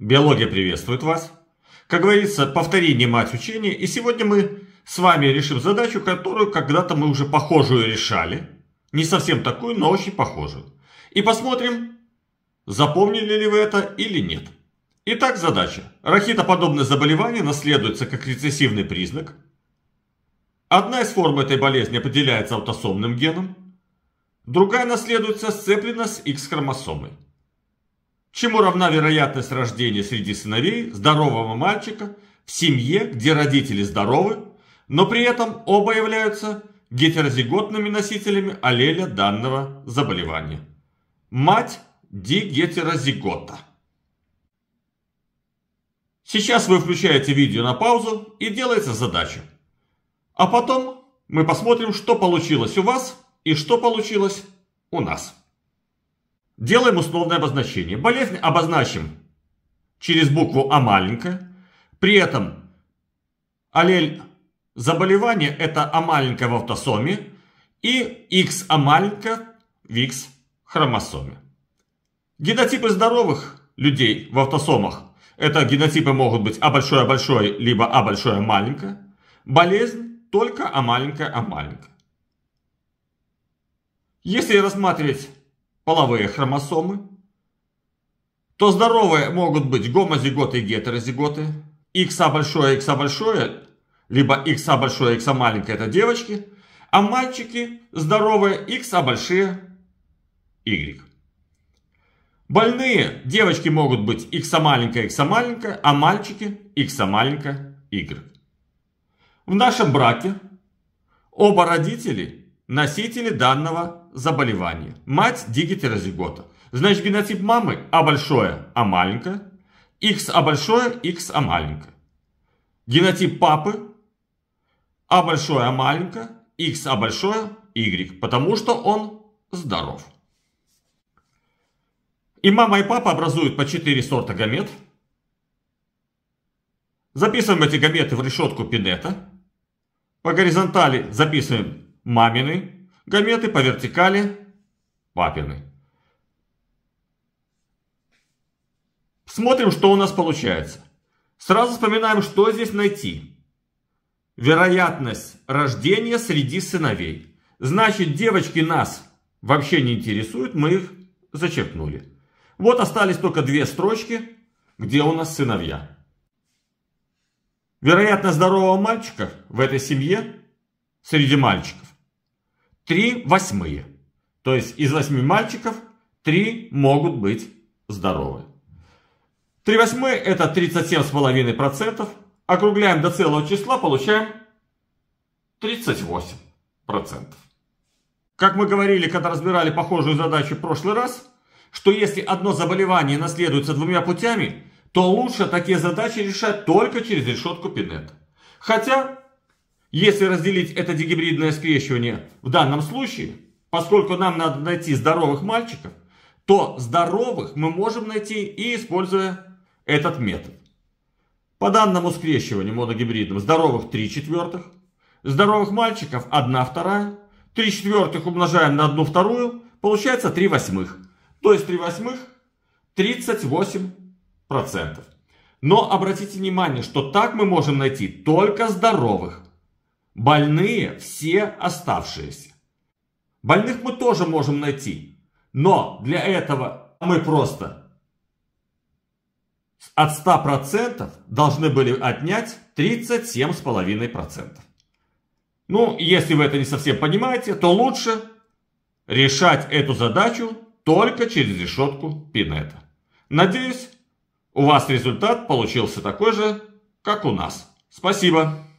Биология приветствует вас. Как говорится, повторение мать учения. И сегодня мы с вами решим задачу, которую когда-то мы уже похожую решали. Не совсем такую, но очень похожую. И посмотрим, запомнили ли вы это или нет. Итак, задача. Рахитоподобное заболевание наследуется как рецессивный признак. Одна из форм этой болезни определяется аутосомным геном. Другая наследуется сцеплена с X-хромосомой чему равна вероятность рождения среди сыновей здорового мальчика в семье, где родители здоровы, но при этом оба являются гетерозиготными носителями аллеля данного заболевания. Мать дигетерозигота. Сейчас вы включаете видео на паузу и делаете задачу, А потом мы посмотрим, что получилось у вас и что получилось у нас. Делаем условное обозначение. Болезнь обозначим через букву А маленькая. При этом аллель заболевания это А маленькая в автосоме и X А маленькая в X хромосоме. Генотипы здоровых людей в автосомах это генотипы могут быть А большое а большое либо А большое а маленькое. Болезнь только А маленькая А маленькая. Если рассматривать половые хромосомы, то здоровые могут быть гомозиготы и гетерозиготы. Икса большое, икса большое, либо икса большое, икса маленькое, это девочки. А мальчики здоровые, икса большие, y. Больные девочки могут быть икса маленькая, икса маленькая, а мальчики икса маленькая, y. В нашем браке оба родители носители данного заболевания. Мать дигетерозигота, Значит, генотип мамы А большое, А маленькое. Х А большое, Х А маленькое. Генотип папы А большое, А маленькое. Х А большое, Y. Потому что он здоров. И мама и папа образуют по 4 сорта гамет. Записываем эти гаметы в решетку Пинета. По горизонтали записываем мамины, гаметы по вертикали, папины. Смотрим, что у нас получается. Сразу вспоминаем, что здесь найти. Вероятность рождения среди сыновей. Значит, девочки нас вообще не интересуют, мы их зачеркнули. Вот остались только две строчки, где у нас сыновья. Вероятность здорового мальчика в этой семье среди мальчиков Три восьмые. То есть из восьми мальчиков три могут быть здоровы. Три восьмые это 37,5%. Округляем до целого числа, получаем 38%. Как мы говорили, когда разбирали похожую задачу в прошлый раз, что если одно заболевание наследуется двумя путями, то лучше такие задачи решать только через решетку Пинета. Хотя если разделить это дегибридное скрещивание в данном случае, поскольку нам надо найти здоровых мальчиков, то здоровых мы можем найти и используя этот метод. По данному скрещиванию моногибридным здоровых 3 четвертых, здоровых мальчиков 1 вторая, 3 четвертых умножаем на 1 вторую, получается 3 восьмых. То есть 3 восьмых 38%. Но обратите внимание, что так мы можем найти только здоровых. Больные все оставшиеся. Больных мы тоже можем найти. Но для этого мы просто от 100% должны были отнять 37,5%. Ну, если вы это не совсем понимаете, то лучше решать эту задачу только через решетку Пинета. Надеюсь, у вас результат получился такой же, как у нас. Спасибо!